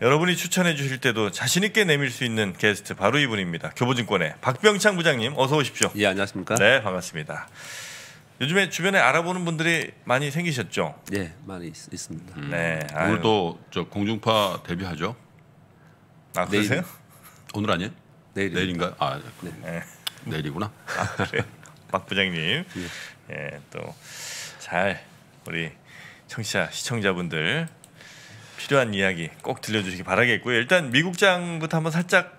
여러분이 추천해 주실 때도 자신 있게 내밀 수 있는 게스트 바로 이분입니다. 교보증권의 박병창 부장님 어서 오십시오. 예 안녕하십니까? 네 반갑습니다. 요즘에 주변에 알아보는 분들이 많이 생기셨죠? 예 많이 있, 습니다 음. 음. 네 오늘도 저 공중파 데뷔하죠? 아 그러세요? 오늘 아니에요? 내일 내일인가? 아 네. 네. 내일이구나. 아, 그래. 박 부장님 예. 예 또잘 우리 청취자 시청자분들 필요한 이야기 꼭 들려주시기 바라겠고요. 일단 미국장부터 한번 살짝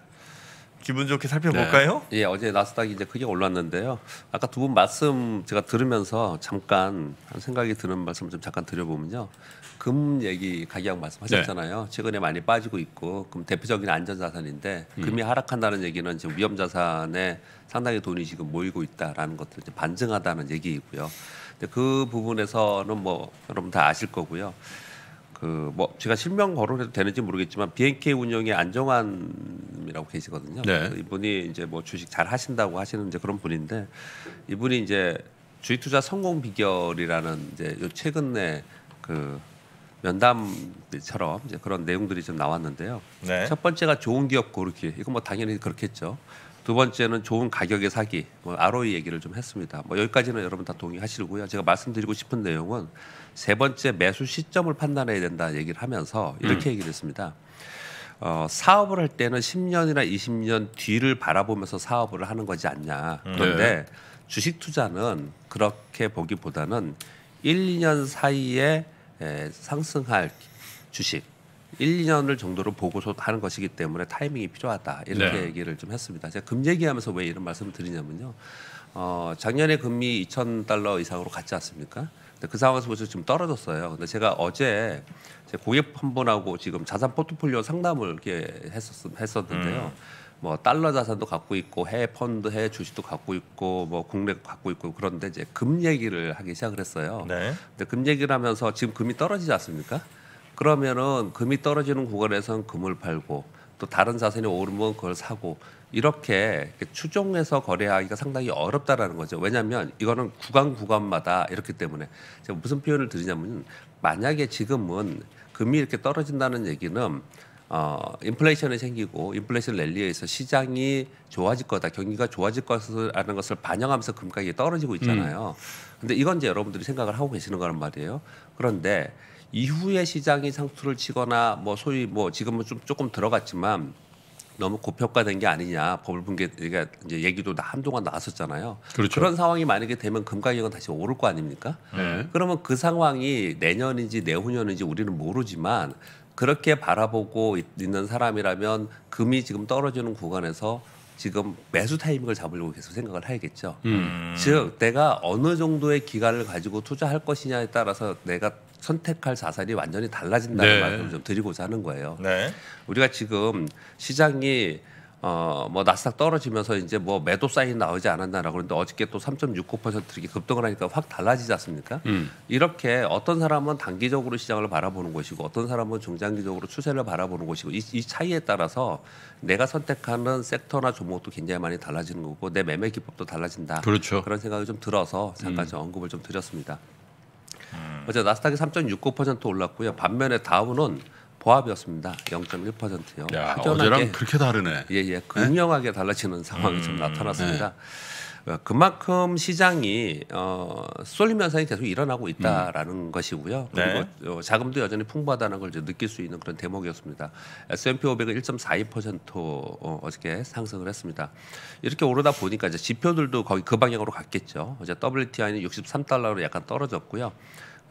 기분 좋게 살펴볼까요? 네. 예, 어제 나스닥이 이제 크게 올랐는데요. 아까 두 분 말씀 제가 들으면서 잠깐 생각이 드는 말씀 좀 잠깐 드려보면요. 금 얘기 가격 말씀하셨잖아요. 네. 최근에 많이 빠지고 있고 그럼 대표적인 안전 자산인데 음. 금이 하락한다는 얘기는 지금 위험 자산에 상당히 돈이 지금 모이고 있다라는 것들 반증하다는 얘기이고요. 근데 그 부분에서는 뭐 여러분 다 아실 거고요. 그뭐 제가 실명 거론해도 되는지 모르겠지만 BNK 운영의 안정환이라고 계시거든요. 네. 이분이 이제 뭐 주식 잘 하신다고 하시는 이제 그런 분인데 이분이 이제 주식 투자 성공 비결이라는 이제 요 최근에 그 면담처럼 이제 그런 내용들이 좀 나왔는데요. 네. 첫 번째가 좋은 기업 고르기. 이건 뭐 당연히 그렇겠죠. 두 번째는 좋은 가격에 사기, 뭐 ROE 얘기를 좀 했습니다. 뭐 여기까지는 여러분 다 동의하시고요. 제가 말씀드리고 싶은 내용은 세 번째 매수 시점을 판단해야 된다 얘기를 하면서 이렇게 음. 얘기를 했습니다. 어, 사업을 할 때는 10년이나 20년 뒤를 바라보면서 사업을 하는 거지 않냐. 음. 그런데 네. 주식 투자는 그렇게 보기보다는 1, 2년 사이에 에, 상승할 주식 1, 2년을 정도로 보고서 하는 것이기 때문에 타이밍이 필요하다 이렇게 네. 얘기를 좀 했습니다. 제가 금 얘기하면서 왜 이런 말씀을 드리냐면요. 어, 작년에 금리 2천 달러 이상으로 갔지 않습니까? 근데 그 상황에서 벌써 지금 떨어졌어요. 근데 제가 어제 제 고객 한 분하고 지금 자산 포트폴리오 상담을 이렇게 했었, 했었는데요. 음. 뭐 달러 자산도 갖고 있고 해외 펀드, 해외 주식도 갖고 있고 뭐 국내 갖고 있고 그런데 이제 금 얘기를 하기 시작을 했어요. 네. 근데 금 얘기를 하면서 지금 금이 떨어지지 않습니까? 그러면은 금이 떨어지는 구간에선 금을 팔고 또 다른 자산이 오르면 그걸 사고 이렇게 추종해서 거래하기가 상당히 어렵다라는 거죠. 왜냐하면 이거는 구간 구간마다 이렇기 때문에 제가 무슨 표현을 드리냐면 만약에 지금은 금이 이렇게 떨어진다는 얘기는 어, 인플레이션이 생기고 인플레이션 랠리에서 시장이 좋아질 거다, 경기가 좋아질 것이라는 것을 반영하면서 금가격이 떨어지고 있잖아요. 음. 근데 이건 이제 여러분들이 생각을 하고 계시는 거란 말이에요. 그런데 이후에 시장이 상투를 치거나 뭐 소위 뭐 지금은 좀 조금 들어갔지만 너무 고평가된 게 아니냐 법을 붕게 그러니까 이제 얘기도 한동안 나왔었잖아요. 그렇죠. 그런 상황이 만약에 되면 금 가격은 다시 오를 거 아닙니까? 네. 그러면 그 상황이 내년인지 내후년인지 우리는 모르지만 그렇게 바라보고 있는 사람이라면 금이 지금 떨어지는 구간에서 지금 매수 타이밍을 잡으려고 계속 생각을 해야겠죠. 음. 즉 내가 어느 정도의 기간을 가지고 투자할 것이냐에 따라서 내가 선택할 자산이 완전히 달라진다는 네. 말씀을 좀 드리고자 하는 거예요. 네. 우리가 지금 시장이 어뭐 나스닥 떨어지면서 이제 뭐 매도 사인 나오지 않았나라고 그런데 어저께 또3.69% 이렇게 급등을 하니까 확 달라지지 않습니까? 음. 이렇게 어떤 사람은 단기적으로 시장을 바라보는 것이고 어떤 사람은 중장기적으로 추세를 바라보는 것이고 이, 이 차이에 따라서 내가 선택하는 섹터나 종목도 굉장히 많이 달라지는 거고 내 매매 기법도 달라진다. 그렇죠. 그런 생각이 좀 들어서 잠깐 음. 좀 언급을 좀 드렸습니다. 음. 어제 나스닥이 3.69% 올랐고요. 반면에 다우는 보합이었습니다. 0.1%요. 야, 어제랑 그렇게 다르네. 예예, 예, 극명하게 네? 달라지는 상황이 음, 좀 나타났습니다. 네. 어, 그만큼 시장이 어, 쏠림 현상이 계속 일어나고 있다라는 음. 것이고요. 네. 그리고 네. 자금도 여전히 풍부하다는 걸 이제 느낄 수 있는 그런 대목이었습니다. S&P 500은 1.42% 어, 어저께 상승을 했습니다. 이렇게 오르다 보니까 이제 지표들도 거의 그 방향으로 갔겠죠. 어제 WTI는 63달러로 약간 떨어졌고요.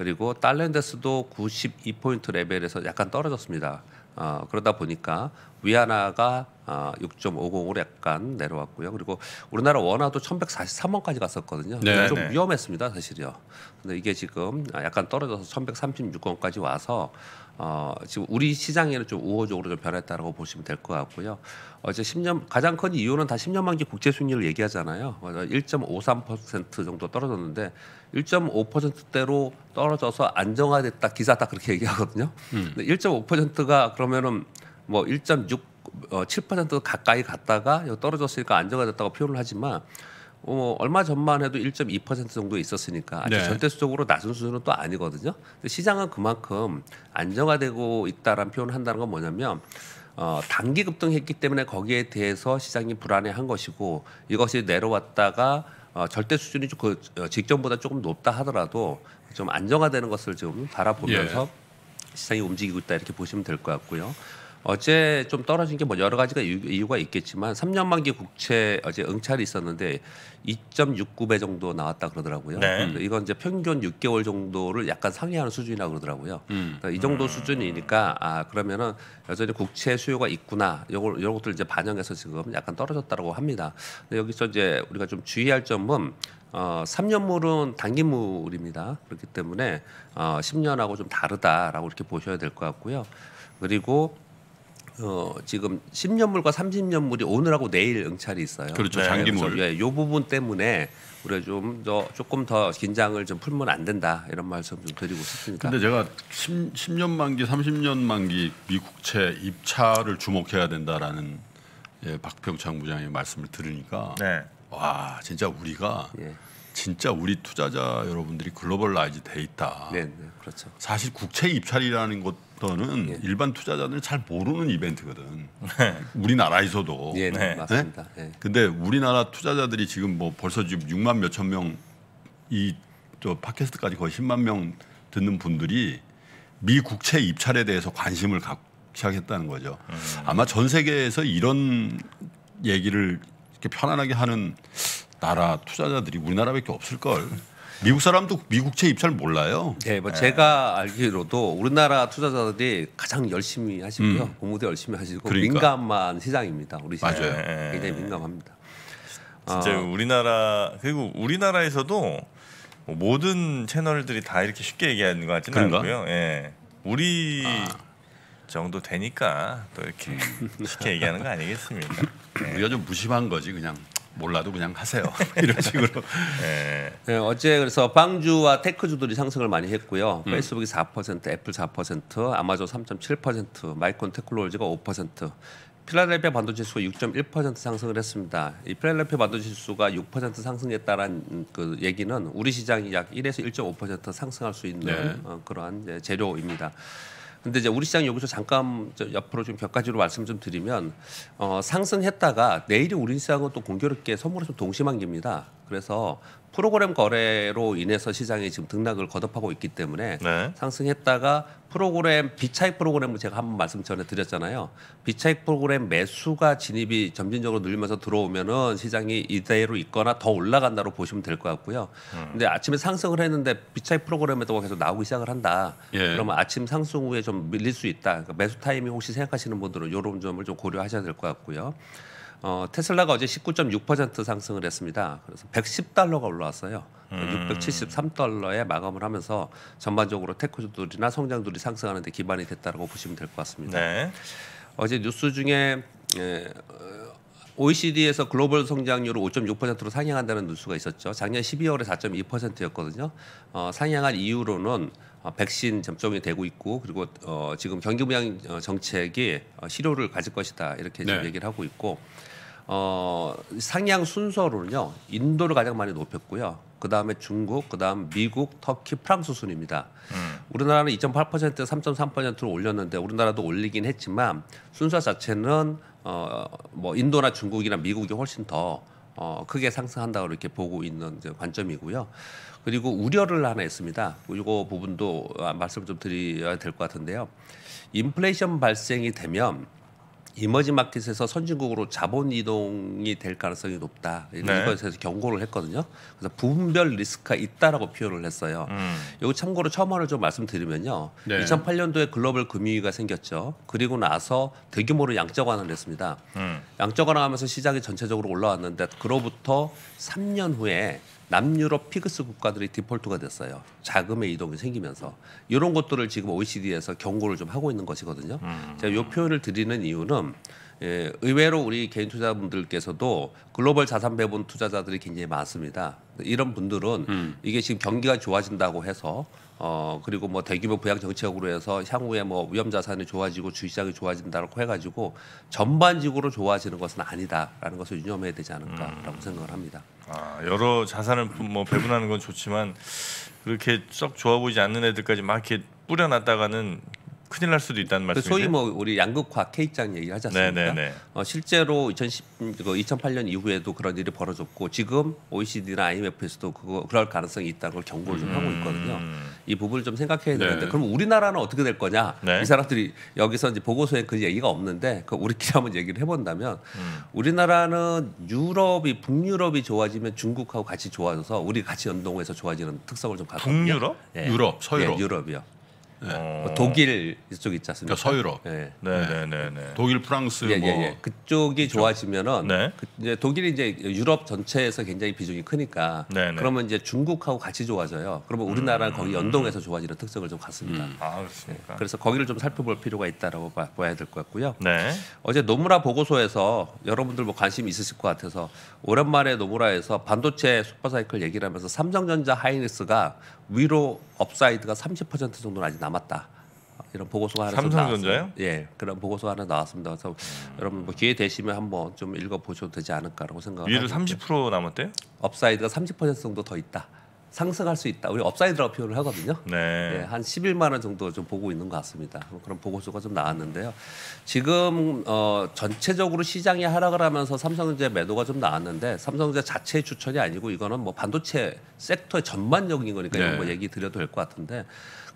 그리고 달렌데스도 92포인트 레벨에서 약간 떨어졌습니다. 어, 그러다 보니까 위안화가 어, 6.50으로 약간 내려왔고요. 그리고 우리나라 원화도 1143원까지 갔었거든요. 네, 좀 네. 위험했습니다, 사실이요. 근데 이게 지금 약간 떨어져서 1136원까지 와서 어, 지금 우리 시장에는 좀 우호적으로 좀 변했다라고 보시면 될 것 같고요. 어제 10년 가장 큰 이유는 다 10년 만기 국제 수익률을 얘기하잖아요. 1.53% 정도 떨어졌는데 1.5%대로 떨어져서 안정화됐다 기사 딱 그렇게 얘기하거든요. 음. 1.5%가 그러면은 뭐1.6 어, 7% 가까이 갔다가 떨어졌으니까 안정화됐다고 표현을 하지만 어, 뭐 얼마 전만 해도 1.2% 정도 있었으니까 아주 네. 절대수적으로 낮은 수준은 또 아니거든요. 근데 시장은 그만큼 안정화되고 있다라는 표현을 한다는 건 뭐냐면 어, 단기 급등했기 때문에 거기에 대해서 시장이 불안해한 것이고 이것이 내려왔다가 어, 절대 수준이 좀그 어, 직전보다 조금 높다 하더라도 좀 안정화되는 것을 좀 바라보면서 예. 시장이 움직이고 있다 이렇게 보시면 될 것 같고요. 어제 좀 떨어진 게 뭐 여러 가지가 이유가 있겠지만 3년 만기 국채 어제 응찰이 있었는데 2.69배 정도 나왔다 그러더라고요. 네. 음, 이건 이제 평균 6개월 정도를 약간 상회하는 수준이라 고 그러더라고요. 음. 그러니까 이 정도 음. 수준이니까 아 그러면은 여전히 국채 수요가 있구나. 요걸 요런 것들 이제 반영해서 지금 약간 떨어졌다고 합니다. 근데 여기서 이제 우리가 좀 주의할 점은 어, 3년물은 단기물입니다. 그렇기 때문에 어, 10년하고 좀 다르다라고 이렇게 보셔야 될 것 같고요. 그리고 어, 지금 10년물과 30년물이 오늘하고 내일 응찰이 있어요. 그렇죠. 네, 장기물. 예, 요 부분 때문에 우리 좀더 조금 더 긴장을 좀 풀면 안 된다 이런 말씀 좀 드리고 싶습니다. 근데 제가 10, 년 만기, 30년 만기 미국채 입찰을 주목해야 된다라는 예, 박병창 부장의 말씀을 들으니까 네. 와 진짜 우리가 예. 진짜 우리 투자자 여러분들이 글로벌라이즈 돼 있다. 네, 네, 그렇죠. 사실 국채 입찰이라는 것 이벤는 예. 일반 투자자들은 잘 모르는 이벤트거든. 우리나라에서도. 예, 네, 네. 맞습니다. 예. 근데 우리나라 투자자들이 지금 뭐 벌써 지금 6만 몇천 명이저 팟캐스트까지 거의 10만 명 듣는 분들이 미 국채 입찰에 대해서 관심을 갖고 시작했다는 거죠. 음. 아마 전 세계에서 이런 얘기를 이렇게 편안하게 하는 나라 투자자들이 우리나라밖에 없을 걸. 미국 사람도 미국채 입찰 몰라요. 네, 뭐 네. 제가 알기로도 우리나라 투자자들이 가장 열심히 하시고요. 음. 공부도 열심히 하시고 그러니까. 민감한 시장입니다. 우리 시장 맞아요. 예, 예, 예. 굉장히 민감합니다. 진짜 어. 우리나라 그리고 우리나라에서도 뭐 모든 채널들이 다 이렇게 쉽게 얘기하는 것 같지는 않고요. 예, 우리 아. 정도 되니까 또 이렇게 음. 쉽게 얘기하는 거 아니겠습니까? 네. 우리가 좀 무심한 거지 그냥. 몰라도 그냥 하세요. 이런 식으로. 네. 네, 어제 그래서 방주와 테크주들이 상승을 많이 했고요. 음. 페이스북이 4%, 애플 4%, 아마존 3.7%, 마이콘 테크놀로지가 5%, 필라델피아 반도지수가 6.1% 상승을 했습니다. 이 필라델피아 반도지수가 6% 상승했다는 그 얘기는 우리 시장이 약 1에서 1.5% 상승할 수 있는 네. 어, 그러한 예, 재료입니다. 근데 이제 우리 시장 여기서 잠깐 저 옆으로 좀벽가지로 말씀 좀 드리면 어, 상승했다가 내일이 우리 시장은 또 공교롭게 선물에서 동심한겁니다 그래서 프로그램 거래로 인해서 시장이 지금 등락을 거듭하고 있기 때문에 네. 상승했다가 프로그램 비차익 프로그램을 제가 한번 말씀 전에 드렸잖아요. 비차익 프로그램 매수가 진입이 점진적으로 늘면서 들어오면은 시장이 이대로 있거나 더 올라간다로 보시면 될 것 같고요. 음. 근데 아침에 상승을 했는데 비차익 프로그램에도 계속 나오기 시작을 한다. 예. 그러면 아침 상승 후에 좀 밀릴 수 있다. 그러니까 매수 타이밍 혹시 생각하시는 분들은 이런 점을 좀 고려하셔야 될 것 같고요. 어, 테슬라가 어제 19.6% 상승을 했습니다. 그래서 110달러가 올라왔어요. 음. 673달러에 마감을 하면서 전반적으로 테크주들이나 성장주들이 상승하는 데 기반이 됐다고 보시면 될 것 같습니다. 네. 어제 뉴스 중에 에, OECD에서 글로벌 성장률을 5.6%로 상향한다는 뉴스가 있었죠. 작년 12월에 4.2%였거든요. 어, 상향한 이후로는 어, 백신 접종이 되고 있고 그리고 어, 지금 경기 부양 어, 정책이 어, 실효를 가질 것이다 이렇게 지금 네. 얘기를 하고 있고 어, 상향 순서로는요 인도를 가장 많이 높였고요. 그 다음에 중국, 그 다음 미국, 터키, 프랑스 순입니다. 음. 우리나라는 2.8% 3.3%로 올렸는데 우리나라도 올리긴 했지만 순서 자체는 어, 뭐 인도나 중국이나 미국이 훨씬 더 어, 크게 상승한다고 이렇게 보고 있는 관점이고요. 그리고 우려를 하나 했습니다. 이거 부분도 아, 말씀 좀 드려야 될 것 같은데요. 인플레이션 발생이 되면 이머징 마켓에서 선진국으로 자본 이동이 될 가능성이 높다. 네. 이것에서 경고를 했거든요. 그래서 분별 리스크가 있다라고 표현을 했어요. 음. 이거 참고로 첨언을 좀 말씀드리면요. 네. 2008년도에 글로벌 금융위기가 생겼죠. 그리고 나서 대규모로 양적 완화를 했습니다. 음. 양적 완화하면서 시장이 전체적으로 올라왔는데 그로부터 3년 후에 남유럽 피그스 국가들이 디폴트가 됐어요. 자금의 이동이 생기면서 이런 것들을 지금 OECD에서 경고를 좀 하고 있는 것이거든요. 음. 제가 이 표현을 드리는 이유는 예, 의외로 우리 개인 투자분들께서도 글로벌 자산 배분 투자자들이 굉장히 많습니다. 이런 분들은 음. 이게 지금 경기가 좋아진다고 해서 어 그리고 뭐 대규모 부양 정책으로 해서 향후에 뭐 위험 자산이 좋아지고 주시장이 좋아진다고 해가지고 전반적으로 좋아지는 것은 아니다라는 것을 유념해야 되지 않을까라고 음. 생각을 합니다. 아 여러 자산을 뭐 배분하는 건 좋지만 그렇게 썩 좋아 보이지 않는 애들까지 막 이렇게 뿌려놨다가는 큰일 날 수도 있다는 말씀이죠. 그 소위 뭐 우리 양극화 K장 얘기 하지 않습니까? 어, 실제로 2010, 2008년 이후에도 그런 일이 벌어졌고 지금 OECD나 IMF에서도 그거 그럴 가능성이 있다는 경고를 좀 음... 하고 있거든요. 이 부분을 좀 생각해야 네. 되는데 네. 그럼 우리나라는 어떻게 될 거냐? 네. 이 사람들이 여기서 이제 보고서에 그 얘기가 없는데 그 우리끼리 한번 얘기를 해본다면 음. 우리나라는 유럽이 북유럽이 좋아지면 중국하고 같이 좋아져서 우리 같이 연동해서 좋아지는 특성을 좀 갖고 북유럽, 예. 유럽, 서유럽, 예, 유럽이요. 예. 어. 뭐 독일 이쪽 있지 않습니까? 그러니까 서유럽. 예. 네. 예. 네, 네, 네. 독일, 프랑스 예, 뭐 예, 그쪽이 좋아지면은 네. 그 이제 독일이 이제 유럽 전체에서 굉장히 비중이 크니까 네, 네. 그러면 이제 중국하고 같이 좋아져요. 그러면 우리나라는 음. 거기 연동해서 좋아지는 특성을 좀 갖습니다. 음. 아, 그렇습니까? 그래서 거기를 좀 살펴볼 필요가 있다라고 봐, 봐야 될 것 같고요. 네. 어제 노무라 보고서에서 여러분들 뭐 관심 있으실 것 같아서 오랜만에 노무라에서 반도체 슈퍼사이클 얘기를 하면서 삼성전자 하이닉스가 위로 업사이드가 30% 정도는 아직 남았다. 이런 보고서가 하나 삼성전자요? 예, 그런 보고서가 하나 나왔습니다. 그래서 음. 여러분 뭐 기회 되시면 한번 좀 읽어 보셔도 되지 않을까라고 생각합니다. 위로 30% 남았대요? 업사이드가 30% 정도 더 있다. 상승할 수 있다. 우리 업사이드라고 표현을 하거든요. 네. 네. 한 11만 원 정도 좀 보고 있는 것 같습니다. 그런 보고서가 좀 나왔는데요. 지금 어, 전체적으로 시장이 하락을 하면서 삼성전자 매도가 좀 나왔는데 삼성전자 자체의 추천이 아니고 이거는 뭐 반도체 섹터의 전반적인 거니까 네. 이런 거 얘기 드려도 될 것 같은데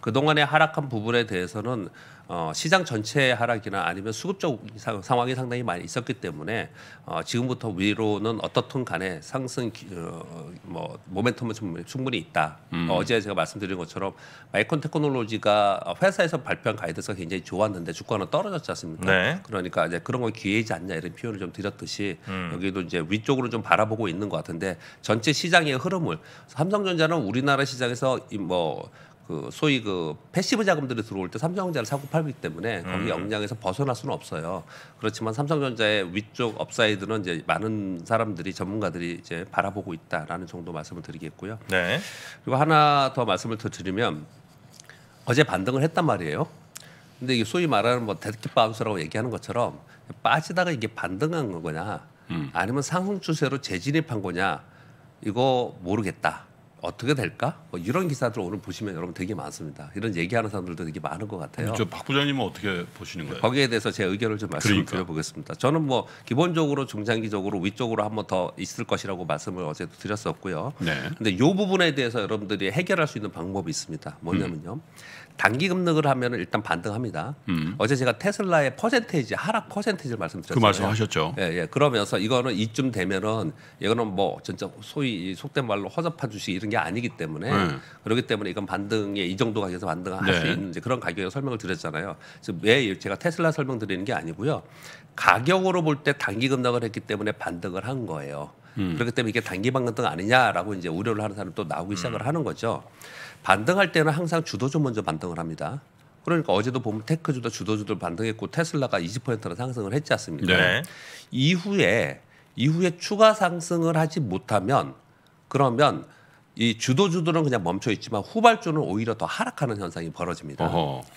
그동안의 하락한 부분에 대해서는 어, 시장 전체 의 하락이나 아니면 수급적 상황이 상당히 많이 있었기 때문에 어, 지금부터 위로는 어떻든 간에 상승 기, 어, 뭐 모멘텀은 충분히, 충분히 있다. 음. 어, 어제 제가 말씀드린 것처럼 마이콘 테크놀로지가 회사에서 발표한 가이드가 굉장히 좋았는데 주가는 떨어졌지 않습니까? 네. 그러니까 이제 그런 건 기회이지 않냐 이런 표현을 좀 드렸듯이 음. 여기도 이제 위쪽으로 좀 바라보고 있는 것 같은데 전체 시장의 흐름을 삼성전자는 우리나라 시장에서 뭐그 소위 그 패시브 자금들이 들어올 때 삼성전자를 사고 팔기 때문에 거기 음. 역량에서 벗어날 수는 없어요. 그렇지만 삼성전자의 위쪽 업사이드는 이제 많은 사람들이 전문가들이 이제 바라보고 있다라는 정도 말씀을 드리겠고요. 네. 그리고 하나 더 말씀을 더 드리면 어제 반등을 했단 말이에요. 근데 이게 소위 말하는 뭐 데드킷 바운스라고 얘기하는 것처럼 빠지다가 이게 반등한 거냐 음. 아니면 상승 추세로 재진입한 거냐 이거 모르겠다. 어떻게 될까? 뭐 이런 기사들 오늘 보시면 여러분 되게 많습니다. 이런 얘기하는 사람들도 되게 많은 것 같아요. 저박 부장님은 어떻게 보시는 거예요? 거기에 대해서 제 의견을 좀 말씀을 그러니까. 드려보겠습니다. 저는 뭐 기본적으로 중장기적으로 위쪽으로 한번 더 있을 것이라고 말씀을 어제도 드렸었고요. 네. 근데 이 부분에 대해서 여러분들이 해결할 수 있는 방법이 있습니다. 뭐냐면요. 음. 단기 급락을 하면은 일단 반등합니다. 음. 어제 제가 테슬라의 퍼센테이지 하락 퍼센테이지를 말씀드렸어요. 그 말씀하셨죠. 예, 예. 그러면서 이거는 이쯤 되면은 이거는 뭐 진짜 소위 속된 말로 허접한 주식 이런 게 아니기 때문에 음. 그렇기 때문에 이건 반등에 이 정도 가격에서 반등할 네. 수 있는 그런 가격에 설명을 드렸잖아요. 그왜 제가 테슬라 설명드리는 게 아니고요. 가격으로 볼 때 단기 급락을 했기 때문에 반등을 한 거예요. 음. 그렇기 때문에 이게 단기 반등 아니냐라고 이제 우려를 하는 사람 또 나오기 음. 시작을 하는 거죠. 반등할 때는 항상 주도주 먼저 반등을 합니다. 그러니까 어제도 보면 테크주도 주도주들 반등했고 테슬라가 20%나 상승을 했지 않습니까? 네. 이후에 이후에 추가 상승을 하지 못하면 그러면 이 주도주들은 그냥 멈춰 있지만 후발주는 오히려 더 하락하는 현상이 벌어집니다.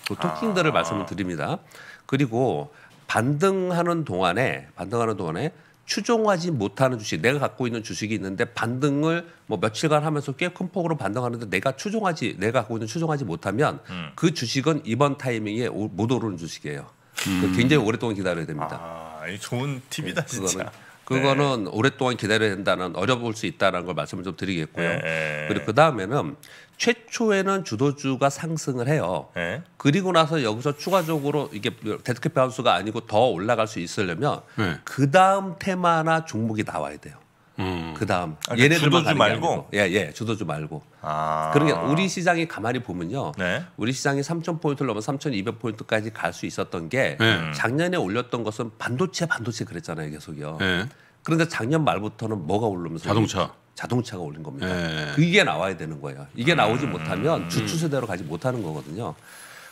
그 특징들을 아. 말씀을 드립니다. 그리고 반등하는 동안에 반등하는 동안에 추종하지 못하는 주식 내가 갖고 있는 주식이 있는데 반등을 뭐 며칠간 하면서 꽤 큰 폭으로 반등하는데 내가 추종하지 내가 갖고 있는 추종하지 못하면 음. 그 주식은 이번 타이밍에 오, 못 오르는 주식이에요. 그 음. 굉장히 오랫동안 기다려야 됩니다. 아, 좋은 팁이다 네, 진짜. 그거는 네. 오랫동안 기다려야 된다는 어려울 수 있다는 걸 말씀을 좀 드리겠고요. 네. 그리고 그 다음에는 최초에는 주도주가 상승을 해요. 네. 그리고 나서 여기서 추가적으로 이게 데스크페 함수가 아니고 더 올라갈 수 있으려면 네. 그 다음 테마나 종목이 나와야 돼요. 음. 그다음 아, 그러니까 얘네들만 주도주 말고 예예 예. 주도주 말고 아. 그러니 우리 시장이 가만히 보면요 네. 우리 시장이 3천 포인트를 넘어 3,200 포인트까지 갈 수 있었던 게 네. 작년에 올렸던 것은 반도체 반도체 그랬잖아요 계속이요 네. 그런데 그러니까 작년 말부터는 뭐가 오르면서 자동차 자동차가 올린 겁니다 네. 그게 나와야 되는 거예요 이게 음. 나오지 못하면 음. 주추세대로 가지 못하는 거거든요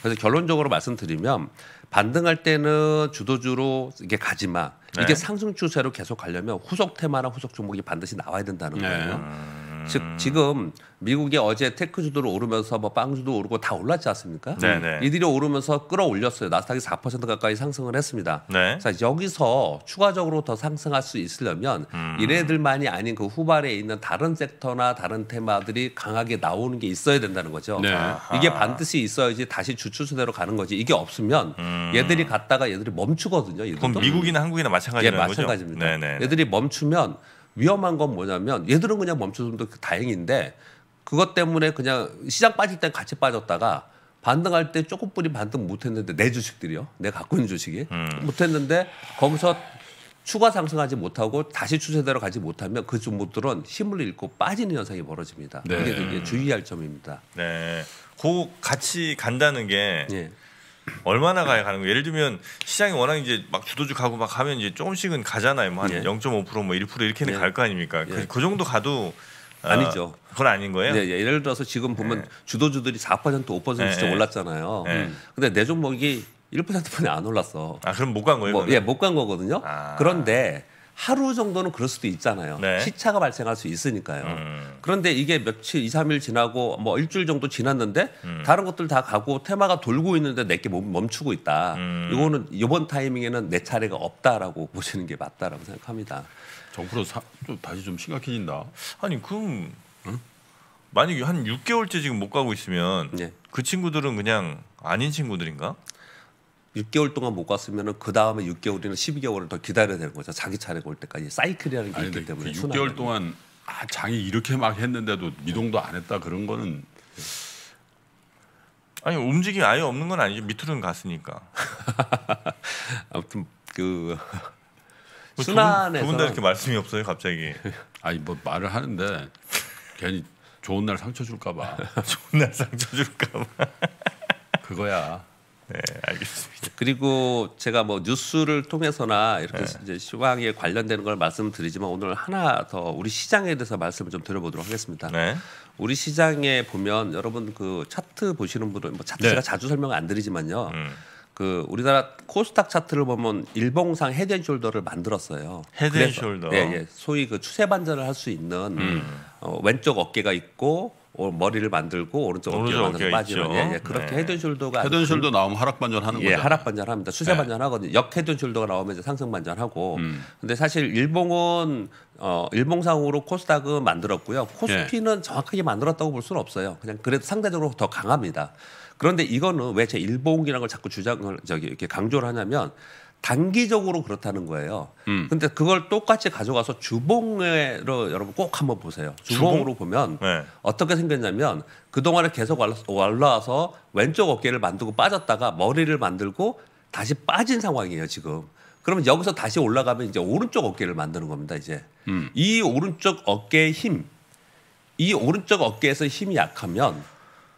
그래서 결론적으로 말씀드리면 반등할 때는 주도주로 이게 가지만 네. 이게 상승 추세로 계속 가려면 후속 테마나 후속 종목이 반드시 나와야 된다는 네. 거예요. 네. 즉 음. 지금 미국이 어제 테크 주도로 오르면서 뭐빵 주도 오르고 다 올랐지 않습니까? 네네. 네. 이들이 오르면서 끌어올렸어요. 나스닥이 4% 가까이 상승을 했습니다. 네. 자 여기서 추가적으로 더 상승할 수 있으려면 음. 이래들만이 아닌 그 후발에 있는 다른 섹터나 다른 테마들이 강하게 나오는 게 있어야 된다는 거죠. 네. 이게 반드시 있어야지 다시 주추세대로 가는 거지. 이게 없으면 음. 얘들이 갔다가 얘들이 멈추거든요. 얘들도. 그럼 미국이나 한국이나 마찬가지인 예, 거죠. 마찬가지입니다. 네네. 네, 네. 얘들이 멈추면 위험한 건 뭐냐면 얘들은 그냥 멈춰주면 다행인데 그것 때문에 그냥 시장 빠질 때 같이 빠졌다가 반등할 때 조금뿐이 반등 못했는데 내 주식들이요. 내 갖고 있는 주식이 음. 못했는데 거기서 추가 상승하지 못하고 다시 추세대로 가지 못하면 그 종목들은 힘을 잃고 빠지는 현상이 벌어집니다. 네. 이게 되게 주의할 점입니다. 네. 그 같이 간다는 게 네. 얼마나 가야 가는 거예요? 예를 들면 시장이 워낙 이제 막 주도주 가고 막 가면 이제 조금씩은 가잖아요. 뭐한 예. 0.5%, 뭐1% 이렇게는 예. 갈거 아닙니까? 그, 예. 그, 그, 정도 가도 어, 아니죠. 그건 아닌 거예요? 네, 예, 예. 를 들어서 지금 보면 예. 주도주들이 4% 5%씩 예. 올랐잖아요. 예. 음. 근데 내 종목이 1%뿐이 안 올랐어. 아, 그럼 못 간 거예요? 뭐, 예, 못 간 거거든요. 아. 그런데 하루 정도는 그럴 수도 있잖아요. 네. 시차가 발생할 수 있으니까요. 음. 그런데 이게 며칠, 이삼일 지나고 뭐 일주일 정도 지났는데 음. 다른 것들 다 가고 테마가 돌고 있는데 내게 멈추고 있다. 음. 이거는 이번 타이밍에는 내 차례가 없다라고 보시는 게 맞다라고 생각합니다. 정프로 사, 또 다시 좀 심각해진다. 아니 그럼 응? 만약에 한 6개월째 지금 못 가고 있으면 네. 그 친구들은 그냥 아닌 친구들인가? 6개월 동안 못 갔으면 그 다음에 6개월이나 12개월을 더 기다려야 되는 거죠. 자기 차례가 올 때까지 사이클이라는 게 아니, 있기 때문에. 그 6개월 동안 아, 장이 이렇게 막 했는데도 미동도 안 했다 그런 거는 아니 움직임 이 아예 없는 건 아니죠. 밑으로는 갔으니까. 아무튼 그 뭐 순환에서 두분다 이렇게 말씀이 없어요 갑자기. 아니 뭐 말을 하는데 괜히 좋은 날 상처 줄까 봐. 좋은 날 상처 줄까 봐. 그거야. 네, 알겠습니다. 그리고 제가 뭐 뉴스를 통해서나 이렇게 네. 이제 시황에 관련되는 걸 말씀드리지만 오늘 하나 더 우리 시장에 대해서 말씀을 좀 드려보도록 하겠습니다. 네. 우리 시장에 보면 여러분 그 차트 보시는 분들 뭐 차트 네. 제가 자주 설명 을안 드리지만요. 음. 그 우리나라 코스닥 차트를 보면 일봉상 헤드앤숄더를 만들었어요. 헤드앤숄더. 예, 예. 소위 그 추세 반전을 할 수 있는 음. 어, 왼쪽 어깨가 있고 어, 머리를 만들고 오른쪽 어깨를 만들어 빠지는 예, 예, 그렇게 네. 헤드숄더가 헤드숄더 나오면 하락 반전하는 예, 거죠. 하락 반전합니다. 네. 수세 반전하거든요. 역 헤드숄더가 나오면 상승 반전하고. 음. 근데 사실 일봉은 어, 일봉상으로 코스닥은 만들었고요. 코스피는 예. 정확하게 만들었다고 볼 수는 없어요. 그냥 그래도 상대적으로 더 강합니다. 그런데 이거는 왜 제 일봉이라는 걸 자꾸 주장을 저기 이렇게 강조를 하냐면 단기적으로 그렇다는 거예요. 음. 근데 그걸 똑같이 가져가서 주봉으로 여러분 꼭 한번 보세요. 주봉으로 주봉? 보면 네. 어떻게 생겼냐면 그동안에 계속 올라와서 왼쪽 어깨를 만들고 빠졌다가 머리를 만들고 다시 빠진 상황이에요, 지금. 그러면 여기서 다시 올라가면 이제 오른쪽 어깨를 만드는 겁니다, 이제. 음. 이 오른쪽 어깨의 힘, 이 오른쪽 어깨에서 힘이 약하면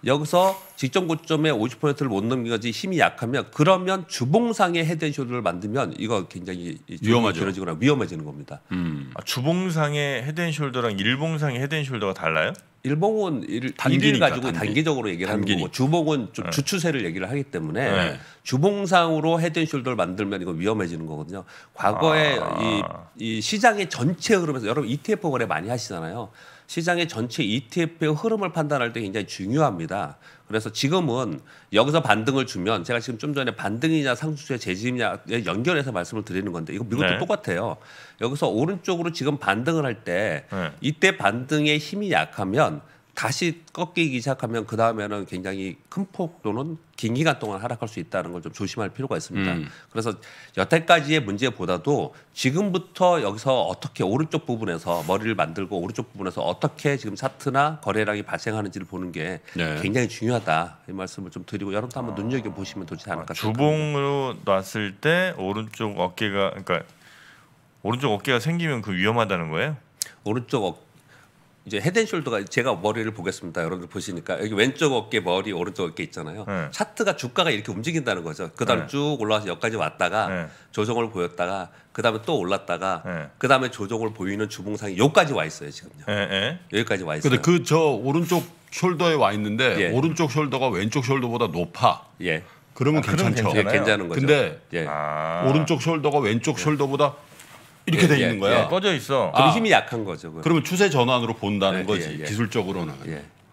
여기서 직전 고점에 50%를 못 넘기까지 힘이 약하면 그러면 주봉상의 헤드앤숄더를 만들면 이거 굉장히 위험하죠. 위험해지는 겁니다. 음. 아, 주봉상의 헤드앤숄더랑 일봉상의 헤드앤숄더가 달라요? 일봉은 일, 단기를 가지고 단기. 단기적으로 얘기를 단기니까. 하는 거고 주봉은 좀 네. 주추세를 얘기를 하기 때문에 네. 주봉상으로 헤드앤숄더를 만들면 이거 위험해지는 거거든요. 과거에 아. 이, 이 시장의 전체 흐름에서 여러분 ETF 거래 많이 하시잖아요. 시장의 전체 ETF의 흐름을 판단할 때 굉장히 중요합니다. 그래서 지금은 여기서 반등을 주면 제가 지금 좀 전에 반등이냐 상수의 재짐이냐에 연결해서 말씀을 드리는 건데 이거 미국도 네. 똑같아요. 여기서 오른쪽으로 지금 반등을 할때 네. 이때 반등의 힘이 약하면 다시 꺾이기 시작하면 그 다음에는 굉장히 큰 폭 또는 긴 기간 동안 하락할 수 있다는 걸 좀 조심할 필요가 있습니다. 음. 그래서 여태까지의 문제보다도 지금부터 여기서 어떻게 오른쪽 부분에서 머리를 만들고 오른쪽 부분에서 어떻게 지금 차트나 거래량이 발생하는지를 보는 게 네. 굉장히 중요하다 이 말씀을 좀 드리고 여러분도 한번 눈여겨 보시면 좋지 아, 않을까. 아, 주봉으로 놨을 때 오른쪽 어깨가 그러니까 오른쪽 어깨가 생기면 그 위험하다는 거예요? 오른쪽 어깨 이제 헤드앤숄더가 제가 머리를 보겠습니다. 여러분들 보시니까 여기 왼쪽 어깨 머리 오른쪽 어깨 있잖아요. 네. 차트가 주가가 이렇게 움직인다는 거죠. 그다음 네. 쭉 올라와서 여기까지 왔다가 네. 조정을 보였다가 그다음에 또 올랐다가 네. 그다음에 조정을 보이는 주봉상이 여기까지 와 있어요 지금요. 네, 네. 여기까지 와 있어요. 근데 그 저 오른쪽 숄더에 와 있는데 예. 오른쪽 숄더가 왼쪽 숄더보다 높아. 예. 그러면 아, 괜찮죠. 예, 괜찮은 거죠. 근데 예. 아. 오른쪽 숄더가 왼쪽 예. 숄더보다 이렇게 예, 돼 예, 있는 거야. 예, 꺼져 있어. 그럼 아, 힘이 약한 거죠. 그럼. 그러면 추세 전환으로 본다는 예, 거지 예, 기술적으로는.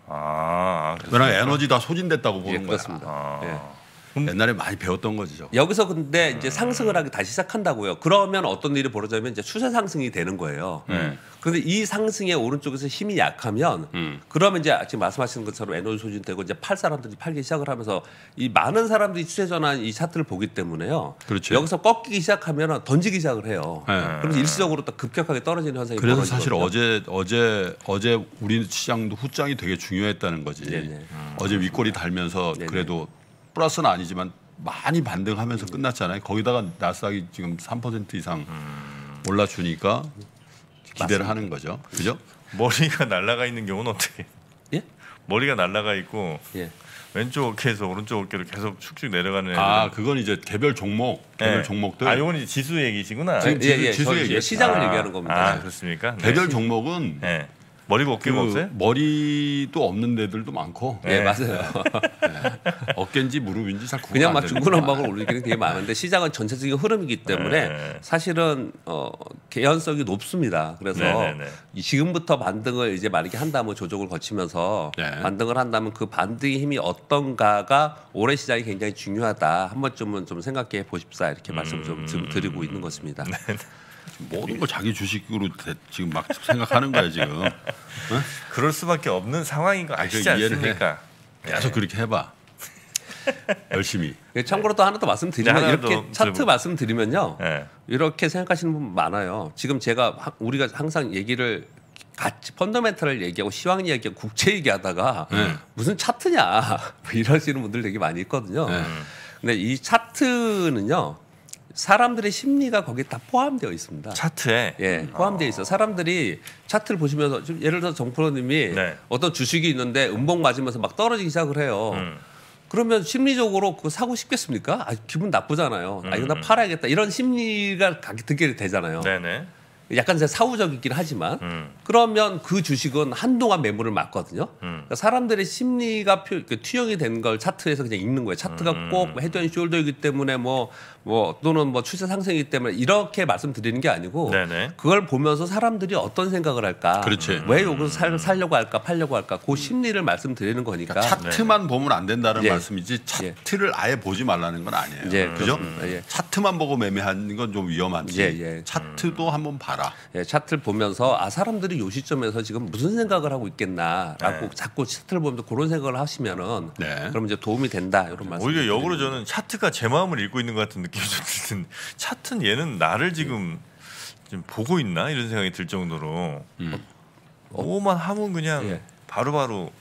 아, 왜냐면 에너지 다 소진됐다고 보는 거야. 그렇습니다. 아. 음. 옛날에 많이 배웠던 거죠. 여기서 근데 이제 상승을 하기 다시 시작한다고요. 그러면 어떤 일이 벌어지면 이제 추세 상승이 되는 거예요. 음. 네. 그런데 이 상승의 오른쪽에서 힘이 약하면 음. 그러면 이제 지금 말씀하신 것처럼 에너지 소진되고 이제 팔 사람들이 팔기 시작을 하면서 이 많은 사람들이 추세 전환 이 차트를 보기 때문에요. 그렇죠. 여기서 꺾이기 시작하면 던지기 시작을 해요. 네. 그래서 일시적으로 딱 급격하게 떨어지는 현상이 그래서 사실 어제 어제 어제 우리 시장도 후장이 되게 중요했다는 거지. 네네. 네. 어제 윗골이 달면서 네네. 네. 그래도 플러스는 아니지만 많이 반등하면서 끝났잖아요. 거기다가 나스닥이 지금 3% 이상 올라주니까 기대를 맞습니다. 하는 거죠. 그죠? 머리가 날아가 있는 경우는 어떻게? 예? 머리가 날아가 있고 예. 왼쪽 어깨에서 오른쪽 어깨로 계속 축축 내려가는 아 그건 이제 개별 종목 개별 예. 종목들 아 이건 이제 지수 얘기시구나 지금 예, 예, 지수, 지수 예. 얘기 시장을 아, 얘기하는 겁니다 아 그렇습니까 개별 네. 종목은 네. 머리 벗기고 그 없어요? 머리도 없는 애들도 많고. 네, 네. 맞아요. 네. 어깨인지 무릎인지 잘 그냥 막 중구난방을 올리기는 되게 많은데 시작은 전체적인 흐름이기 때문에 네. 사실은 어, 개연성이 높습니다. 그래서 네, 네, 네. 지금부터 반등을 이제 만약에 한다면 조정을 거치면서 반등을 한다면 그 반등의 힘이 어떤가가 올해 시장이 굉장히 중요하다. 한 번쯤은 좀 생각해 보십사 이렇게 말씀 좀 드리고 있는 음. 것입니다. 모든 걸 자기 주식으로 지금 막 생각하는 거야 지금. 응? 어? 그럴 수밖에 없는 상황인 거 아시지 않습니까? 해. 계속 네. 그렇게 해봐. 열심히. 그 참고로 또 하나 더 말씀드리면 네, 하 이렇게 차트 좀... 말씀드리면요. 네. 이렇게 생각하시는 분 많아요. 지금 제가 우리가 항상 얘기를 같이 펀더멘탈을 얘기하고 시황 이야기하고 국채 얘기하다가 네. 무슨 차트냐 뭐 이러시는 분들 되게 많이 있거든요. 네. 근데 이 차트는요. 사람들의 심리가 거기에 다 포함되어 있습니다. 차트에 예 음. 포함되어 있어. 사람들이 차트를 보시면서 지금 예를 들어 정프로님이 네. 어떤 주식이 있는데 음봉 맞으면서 막 떨어지기 시작을 해요. 음. 그러면 심리적으로 그거 사고 싶겠습니까? 아 기분 나쁘잖아요. 아 이거 나 음. 팔아야겠다 이런 심리가 각기 듣게 되잖아요. 네네. 약간 사후적이긴 하지만 음. 그러면 그 주식은 한동안 매물을 맞거든요 음. 그러니까 사람들의 심리가 그 투영이 된 걸 차트에서 그냥 읽는 거예요. 차트가 음. 꼭 헤드앤 숄더이기 때문에 뭐뭐 또는 뭐 출세 상승이기 때문에 이렇게 말씀드리는 게 아니고 네네. 그걸 보면서 사람들이 어떤 생각을 할까 그렇지. 왜 여기서 살, 살려고 할까 팔려고 할까 그 심리를 말씀드리는 거니까 그러니까 차트만 네. 보면 안 된다는 예. 말씀이지 차트를 예. 아예 보지 말라는 건 아니에요 예. 그죠 음. 차트만 보고 매매하는 건 좀 위험한지 예, 예. 차트도 음. 한번 봐라 차트를 보면서 아 사람들이 요 시점에서 지금 무슨 생각을 하고 있겠나라고 네. 자꾸 차트를 보면서 그런 생각을 하시면은 네. 그럼 이제 도움이 된다 이런 말씀 오히려 역으로 저는 차트가 제 마음을 읽고 있는 것 같은 느낌 느낌이 좀드는 차튼 얘는 나를 지금 좀 보고 있나 이런 생각이 들 정도로 음. 어, 뭐만 하면 그냥 예. 바로바로 예. 바로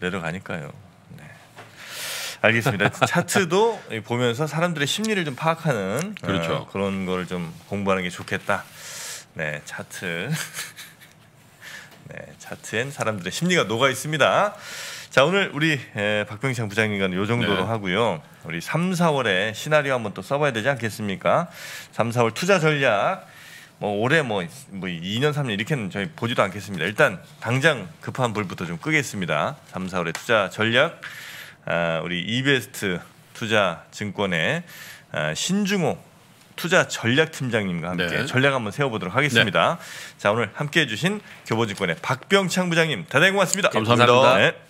내려가니까요. 네. 알겠습니다. 차트도 보면서 사람들의 심리를 좀 파악하는 그렇죠. 어, 그런 거좀 공부하는 게 좋겠다. 네, 차트. 네, 차트엔 사람들의 심리가 녹아 있습니다. 자 오늘 우리 박병창 부장님과는 이 정도로 네. 하고요. 우리 3, 4월에 시나리오 한번 또 써봐야 되지 않겠습니까? 3, 4월 투자 전략 뭐 올해 뭐, 뭐 2년 3년 이렇게는 저희 보지도 않겠습니다. 일단 당장 급한 불부터 좀 끄겠습니다. 3, 4월의 투자 전략 아, 우리 이베스트 투자 증권의 아, 신중호 투자 전략 팀장님과 함께 네. 전략 한번 세워보도록 하겠습니다. 네. 자 오늘 함께해주신 교보증권의 박병창 부장님 대단히 고맙습니다. 감사합니다. 감사합니다. 네.